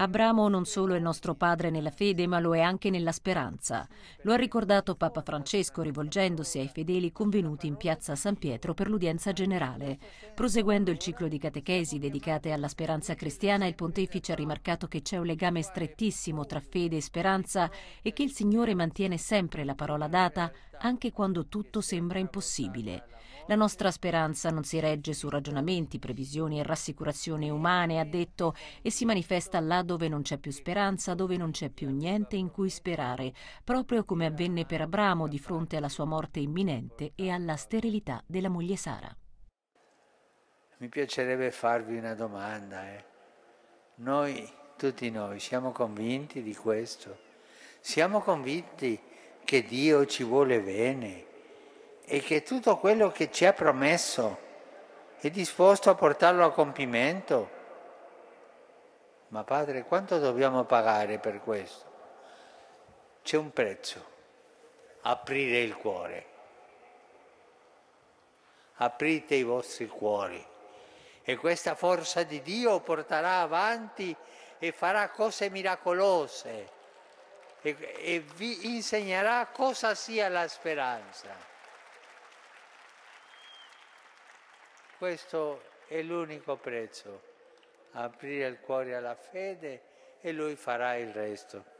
Abramo non solo è nostro padre nella fede, ma lo è anche nella speranza. Lo ha ricordato Papa Francesco rivolgendosi ai fedeli convenuti in piazza San Pietro per l'udienza generale. Proseguendo il ciclo di catechesi dedicate alla speranza cristiana, il pontefice ha rimarcato che c'è un legame strettissimo tra fede e speranza e che il Signore mantiene sempre la parola data anche quando tutto sembra impossibile. La nostra speranza non si regge su ragionamenti, previsioni e rassicurazioni umane, ha detto, e si manifesta là dove non c'è più speranza, dove non c'è più niente in cui sperare, proprio come avvenne per Abramo di fronte alla sua morte imminente e alla sterilità della moglie Sara. Mi piacerebbe farvi una domanda. Eh. Noi, tutti noi, siamo convinti di questo? Siamo convinti che Dio ci vuole bene e che tutto quello che ci ha promesso è disposto a portarlo a compimento. Ma padre, quanto dobbiamo pagare per questo? C'è un prezzo, aprire il cuore. Aprite i vostri cuori e questa forza di Dio porterà avanti e farà cose miracolose e, e vi insegnerà cosa sia la speranza. Questo è l'unico prezzo, aprire il cuore alla fede e lui farà il resto.